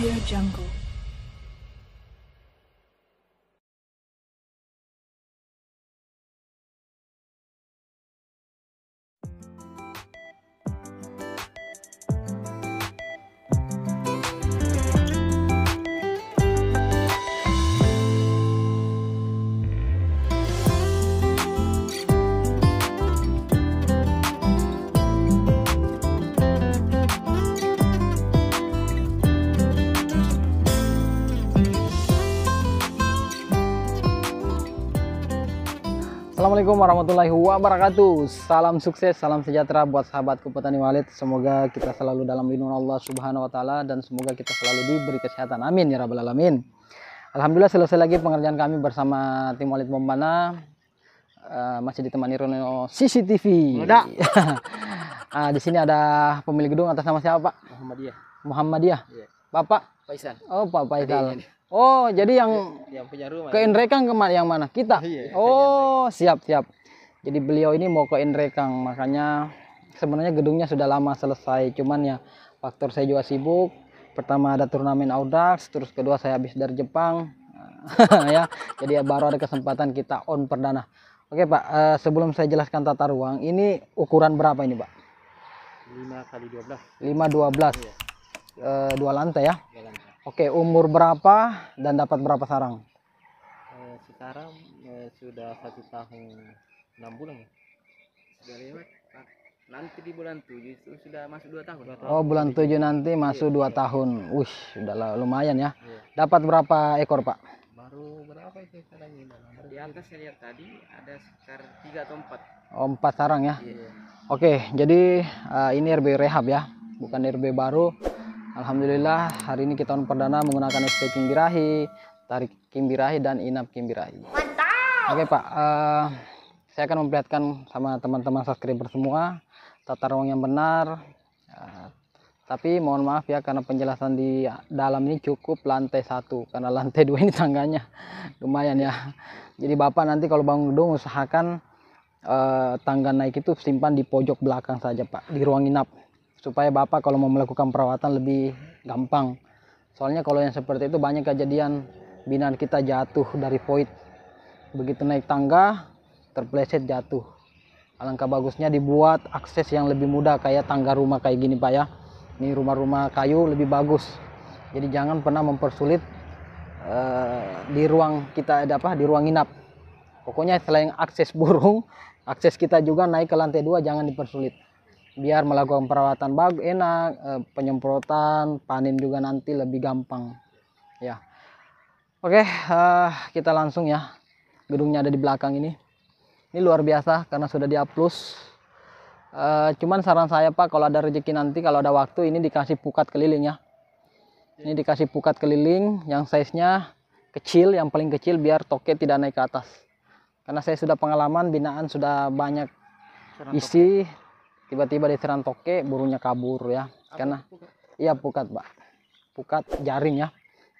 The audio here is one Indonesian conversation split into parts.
Audio Jungle. Assalamualaikum warahmatullahi wabarakatuh. Salam sukses, salam sejahtera buat sahabatku petani walet. Semoga kita selalu dalam lindungan Allah Subhanahu wa taala dan semoga kita selalu diberi kesehatan. Amin ya rabbal alamin. Alhamdulillah selesai lagi pengerjaan kami bersama tim walet Bombana. Uh, masih ditemani Rono CCTV. Meledak. nah, di sini ada pemilik gedung atas nama siapa, Pak? Muhammadiyah. Muhammadiyah. Iya. Bapak Faisal. Oh, Pak Faisal. Oh, jadi yang yang punya rumah. Ke Indrekang ke yang mana? Kita. Iya, oh, siap, siap. Jadi beliau ini mau ke Indrekang, makanya sebenarnya gedungnya sudah lama selesai, cuman ya faktor saya juga sibuk. Pertama ada turnamen Audax, terus kedua saya habis dari Jepang. ya, jadi ya baru ada kesempatan kita on perdana. Oke, Pak, eh, sebelum saya jelaskan tata ruang, ini ukuran berapa ini, Pak? 5 kali 12. 5 12. Iya. E, dua lantai ya. Dua Oke, umur berapa dan dapat berapa sarang? Eh, sekarang eh, sudah satu tahun enam bulan. Ya? Dari Nanti di bulan tujuh sudah masuk dua tahun. tahun. Oh, bulan tujuh nanti masuk dua iya. tahun. Wih, sudah lumayan ya. Iya. Dapat berapa ekor, Pak? Baru berapa itu ini? Di atas saya lihat tadi ada sekitar tiga atau empat. Oh, empat sarang ya? Iya. Oke, jadi eh, ini RB rehab ya, bukan RB baru. Alhamdulillah hari ini kita on perdana menggunakan SP birahi, tarik Kimbirahi dan inap Kimbirahi. Mantap. Oke Pak, uh, saya akan memperlihatkan sama teman-teman subscriber semua tata ruang yang benar. Uh, tapi mohon maaf ya karena penjelasan di dalam ini cukup lantai satu karena lantai dua ini tangganya lumayan ya. Jadi bapak nanti kalau bangun gedung usahakan uh, tangga naik itu simpan di pojok belakang saja pak di ruang inap supaya bapak kalau mau melakukan perawatan lebih gampang soalnya kalau yang seperti itu banyak kejadian binaan kita jatuh dari void begitu naik tangga terpleset jatuh alangkah bagusnya dibuat akses yang lebih mudah kayak tangga rumah kayak gini pak ya ini rumah-rumah kayu lebih bagus jadi jangan pernah mempersulit uh, di ruang kita ada apa di ruang inap pokoknya selain akses burung akses kita juga naik ke lantai dua jangan dipersulit biar melakukan perawatan bagus enak eh, penyemprotan panen juga nanti lebih gampang ya oke eh, kita langsung ya gedungnya ada di belakang ini ini luar biasa karena sudah diaplus eh, cuman saran saya pak kalau ada rezeki nanti kalau ada waktu ini dikasih pukat keliling ya ini dikasih pukat keliling yang size nya kecil yang paling kecil biar toke tidak naik ke atas karena saya sudah pengalaman binaan sudah banyak isi tiba-tiba diserang toke burungnya kabur ya Apa karena pukat? iya pukat pak pukat jaring ya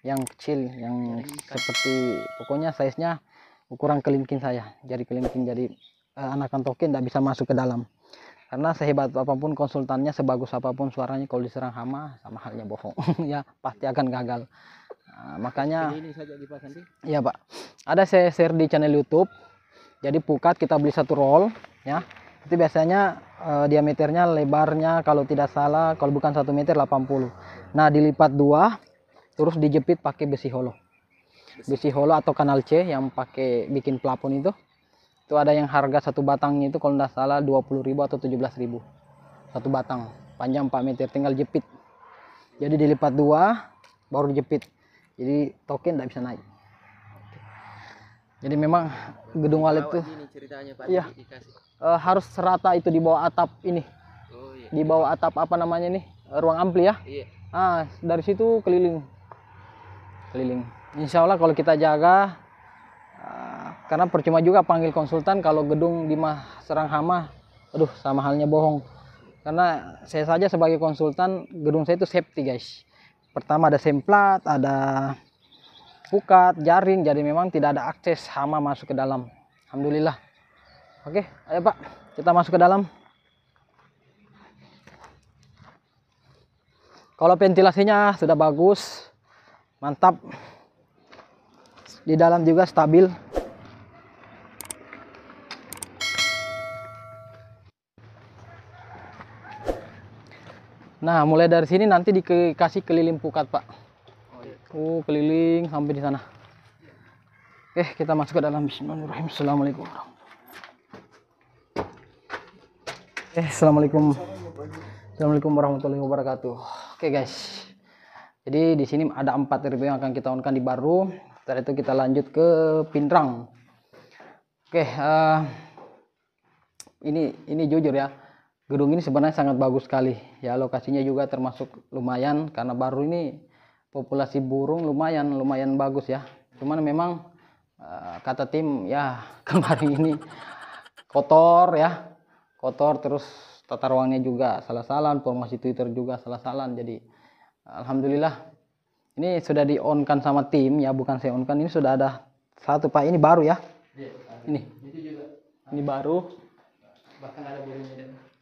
yang kecil yang jaring seperti kan. pokoknya size nya ukuran kelingking saya jadi kelingking jadi uh, eh, anakan toke tidak bisa masuk ke dalam karena sehebat apapun konsultannya sebagus apapun suaranya kalau diserang hama sama halnya bohong ya pasti akan gagal nah, makanya ini saja ya pak ada saya share di channel YouTube jadi pukat kita beli satu roll ya itu biasanya uh, diameternya lebarnya kalau tidak salah kalau bukan 1 meter 80 nah dilipat dua terus dijepit pakai besi hollow, besi hollow atau kanal C yang pakai bikin plafon itu itu ada yang harga satu batangnya itu kalau tidak salah 20.000 atau 17.000 satu batang panjang 4 meter tinggal jepit jadi dilipat dua baru jepit, jadi token tidak bisa naik jadi memang gedung walet itu, ya harus serata itu di bawah atap ini. Oh, iya. Di bawah atap apa namanya nih? Ruang ampli ya. Iya. Ah, dari situ keliling. Keliling. Insya Allah kalau kita jaga uh, karena percuma juga panggil konsultan kalau gedung di serang hama, aduh sama halnya bohong. Karena saya saja sebagai konsultan gedung saya itu safety guys. Pertama ada semplat, ada pukat, jaring. Jadi memang tidak ada akses hama masuk ke dalam. Alhamdulillah. Oke, ayo Pak, kita masuk ke dalam. Kalau ventilasinya sudah bagus, mantap. Di dalam juga stabil. Nah, mulai dari sini nanti dikasih keliling pukat, Pak. Oh, keliling sampai di sana. Oke, kita masuk ke dalam Bismillahirrahmanirrahim. Assalamualaikum. Eh, assalamualaikum. Assalamualaikum warahmatullahi wabarakatuh. Oke guys, jadi di sini ada empat RB yang akan kita onkan di baru. Setelah itu kita lanjut ke Pindrang. Oke, uh, ini ini jujur ya, gedung ini sebenarnya sangat bagus sekali. Ya lokasinya juga termasuk lumayan karena baru ini populasi burung lumayan lumayan bagus ya cuman memang eh, kata tim ya kemarin ini kotor ya kotor terus tata ruangnya juga salah-salah formasi Twitter juga salah-salah jadi Alhamdulillah ini sudah di on kan sama tim ya bukan saya on kan ini sudah ada satu pak ini baru ya iya, ini ini baru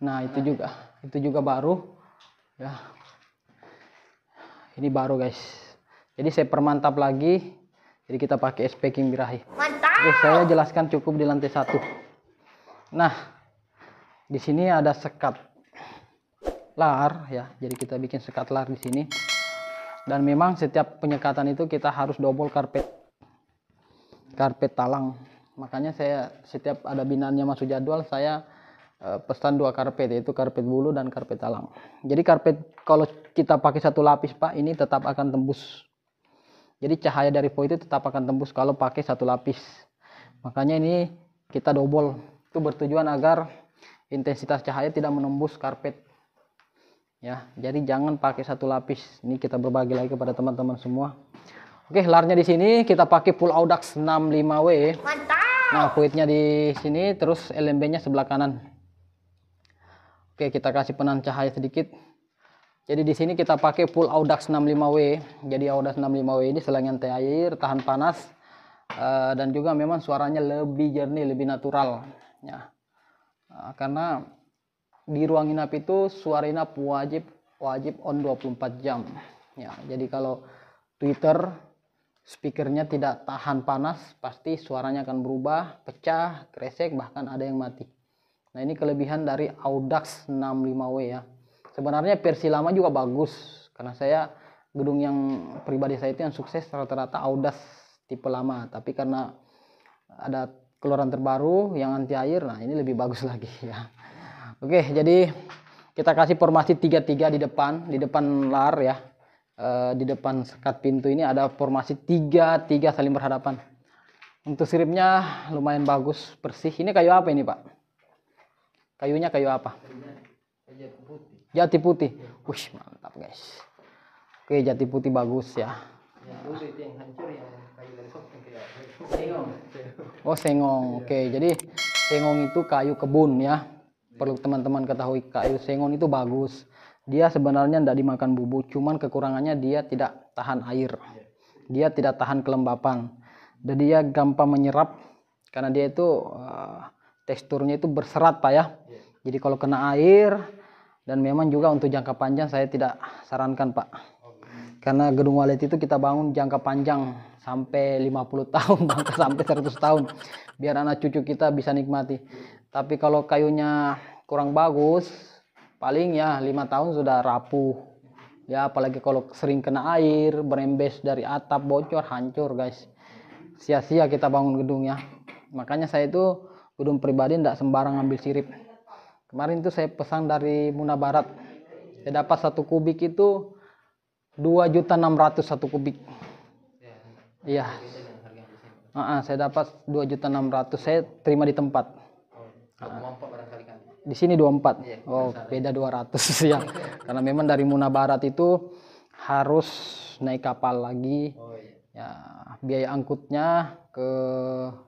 nah itu juga itu juga baru ya ini baru guys jadi saya permantap lagi jadi kita pakai SP King Birahi mantap Oke, saya jelaskan cukup di lantai satu nah di sini ada sekat lar ya jadi kita bikin sekat lar di sini dan memang setiap penyekatan itu kita harus double karpet karpet talang makanya saya setiap ada binaannya masuk jadwal saya Eh, pesan dua karpet yaitu karpet bulu dan karpet talang. Jadi karpet kalau kita pakai satu lapis pak ini tetap akan tembus. Jadi cahaya dari foil itu tetap akan tembus kalau pakai satu lapis. Makanya ini kita dobol itu bertujuan agar intensitas cahaya tidak menembus karpet. Ya, jadi jangan pakai satu lapis. Ini kita berbagi lagi kepada teman-teman semua. Oke, larnya di sini kita pakai full audax 65W. Mantap. Nah, kuitnya di sini terus LMB-nya sebelah kanan. Oke, kita kasih penahan cahaya sedikit. Jadi di sini kita pakai full Audax 65W. Jadi Audax 65W ini selang anti air, tahan panas eh, dan juga memang suaranya lebih jernih, lebih natural ya. Eh, karena di ruang inap itu suara inap wajib wajib on 24 jam ya. Jadi kalau Twitter speakernya tidak tahan panas, pasti suaranya akan berubah, pecah, kresek bahkan ada yang mati. Nah ini kelebihan dari Audax 65W ya. Sebenarnya versi lama juga bagus karena saya gedung yang pribadi saya itu yang sukses rata-rata Audax tipe lama. Tapi karena ada keluaran terbaru yang anti air, nah ini lebih bagus lagi ya. Oke jadi kita kasih formasi 3-3 di depan, di depan lar ya. E, di depan sekat pintu ini ada formasi 3-3 saling berhadapan. Untuk siripnya lumayan bagus, bersih. Ini kayu apa ini Pak? Kayunya kayu apa? Jati putih. Jati putih. Wih, mantap guys. Oke, jati putih bagus ya. Oh, sengong. Iya. Oke, jadi sengong itu kayu kebun ya. Perlu teman-teman ketahui kayu sengong itu bagus. Dia sebenarnya tidak dimakan bubuk, cuman kekurangannya dia tidak tahan air. Dia tidak tahan kelembapan. Dan dia gampang menyerap karena dia itu uh, teksturnya itu berserat Pak ya. Iya. Jadi kalau kena air dan memang juga untuk jangka panjang saya tidak sarankan Pak. Oh, Karena gedung walet itu kita bangun jangka panjang sampai 50 tahun bahkan sampai 100 tahun biar anak cucu kita bisa nikmati. Tapi kalau kayunya kurang bagus paling ya lima tahun sudah rapuh ya apalagi kalau sering kena air berembes dari atap bocor hancur guys sia-sia kita bangun gedung ya makanya saya itu gedung pribadi tidak sembarang ambil sirip kemarin itu saya pesan dari Muna Barat saya dapat satu kubik itu dua juta enam ratus satu kubik iya uh -uh, saya dapat dua juta enam ratus. saya terima di tempat oh, uh, di sini 24 iya, oh beda 200 ya karena memang dari Muna Barat itu harus naik kapal lagi oh, iya. ya biaya angkutnya ke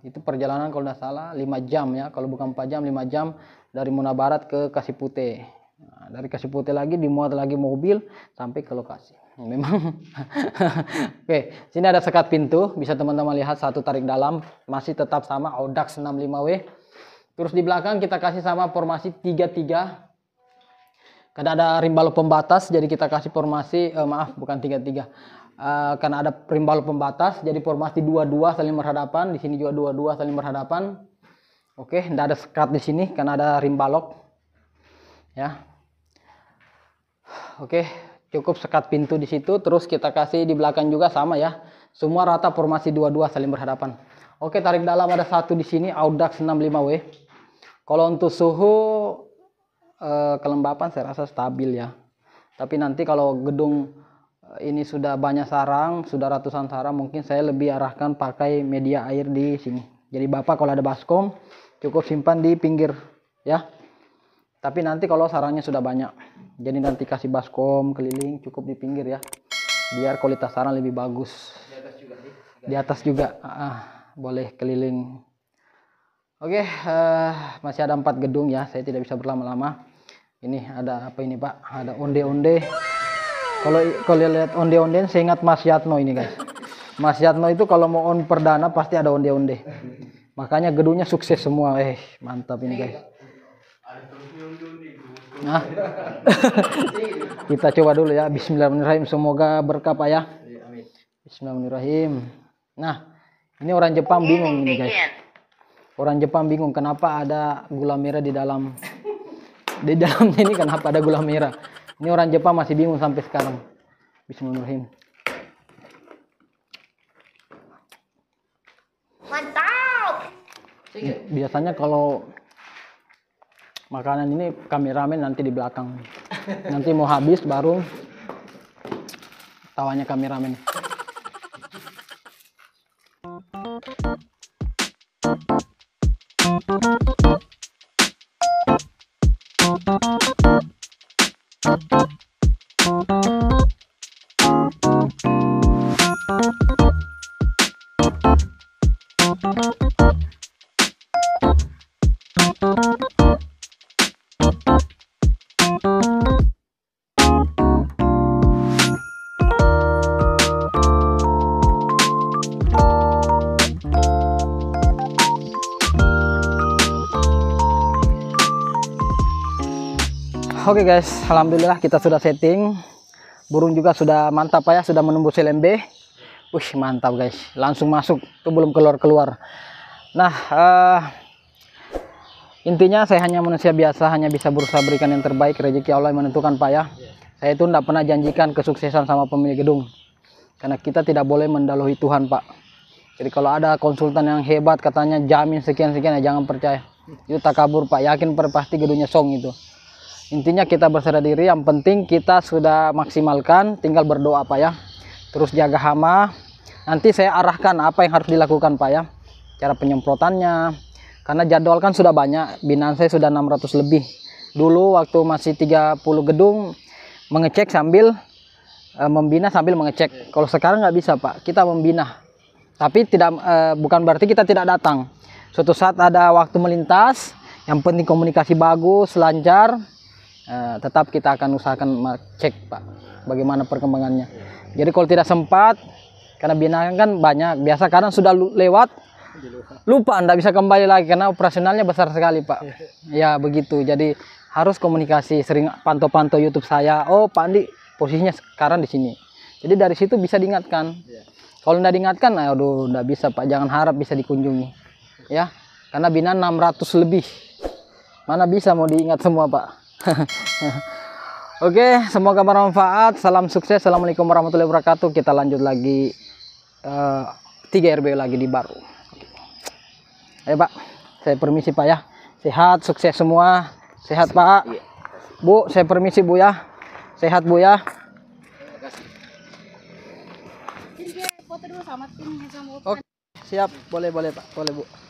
itu perjalanan kalau tidak salah 5 jam ya kalau bukan 4 jam 5 jam dari Muna Barat ke Kasipute nah, dari Kasipute lagi dimuat lagi mobil sampai ke lokasi nah, memang oke sini ada sekat pintu bisa teman-teman lihat satu tarik dalam masih tetap sama Audax 65W terus di belakang kita kasih sama formasi 33 karena ada rimbal pembatas jadi kita kasih formasi eh, maaf bukan 33 Eh, karena ada perimbal pembatas jadi formasi dua-dua saling berhadapan di sini juga dua-dua saling berhadapan oke tidak ada sekat di sini karena ada rimbalok ya oke cukup sekat pintu di situ terus kita kasih di belakang juga sama ya semua rata formasi dua-dua saling berhadapan oke tarik dalam ada satu di sini Audax 65W kalau untuk suhu eh, kelembapan saya rasa stabil ya tapi nanti kalau gedung ini sudah banyak sarang, sudah ratusan sarang, mungkin saya lebih arahkan pakai media air di sini. Jadi Bapak kalau ada baskom cukup simpan di pinggir ya. Tapi nanti kalau sarangnya sudah banyak. Jadi nanti kasih baskom keliling cukup di pinggir ya. Biar kualitas sarang lebih bagus. Di atas juga sih. Di atas juga. Ah, boleh keliling. Oke, uh, masih ada empat gedung ya. Saya tidak bisa berlama-lama. Ini ada apa ini, Pak? Ada onde-onde. Kalau kalau lihat onde-onde saya ingat Mas Yatno ini guys. Mas Yatno itu kalau mau on perdana pasti ada onde-onde. Makanya gedungnya sukses semua. Eh, mantap ini guys. Nah. Kita coba dulu ya. Bismillahirrahmanirrahim. Semoga berkah Pak ya. Bismillahirrahmanirrahim. Nah, ini orang Jepang bingung ini guys. Orang Jepang bingung kenapa ada gula merah di dalam di dalamnya ini kenapa ada gula merah. Ini orang Jepang masih bingung sampai sekarang. Bismillahirrahmanirrahim. Mantap. Ya, biasanya kalau makanan ini kameramen nanti di belakang. Nanti mau habis baru tawanya kameramen. Oke okay guys, alhamdulillah kita sudah setting. Burung juga sudah mantap ya, sudah menembus LMB. Wih, mantap guys. Langsung masuk, tuh belum keluar-keluar. Nah, uh, Intinya saya hanya manusia biasa, hanya bisa berusaha berikan yang terbaik. Rezeki Allah yang menentukan Pak ya. Saya itu tidak pernah janjikan kesuksesan sama pemilik gedung. Karena kita tidak boleh mendahului Tuhan Pak. Jadi kalau ada konsultan yang hebat katanya jamin sekian-sekian ya jangan percaya. Itu tak kabur Pak. Yakin perpasti gedungnya song itu. Intinya kita berserah diri. Yang penting kita sudah maksimalkan. Tinggal berdoa Pak ya. Terus jaga hama. Nanti saya arahkan apa yang harus dilakukan Pak ya. Cara penyemprotannya karena jadwal kan sudah banyak binaan saya sudah 600 lebih dulu waktu masih 30 gedung mengecek sambil e, membina sambil mengecek kalau sekarang nggak bisa Pak kita membina tapi tidak e, bukan berarti kita tidak datang suatu saat ada waktu melintas yang penting komunikasi bagus lancar e, tetap kita akan usahakan cek Pak bagaimana perkembangannya jadi kalau tidak sempat karena binaan kan banyak biasa karena sudah lewat lupa ndak bisa kembali lagi karena operasionalnya besar sekali pak ya begitu jadi harus komunikasi sering pantau-pantau YouTube saya oh Pak Andi posisinya sekarang di sini jadi dari situ bisa diingatkan kalau tidak diingatkan aduh tidak bisa pak jangan harap bisa dikunjungi ya karena bina 600 lebih mana bisa mau diingat semua pak oke semoga bermanfaat salam sukses assalamualaikum warahmatullahi wabarakatuh kita lanjut lagi uh, 3 RB lagi di baru eh pak saya permisi pak ya sehat sukses semua sehat pak bu saya permisi bu ya sehat bu ya Oke, siap boleh boleh pak boleh bu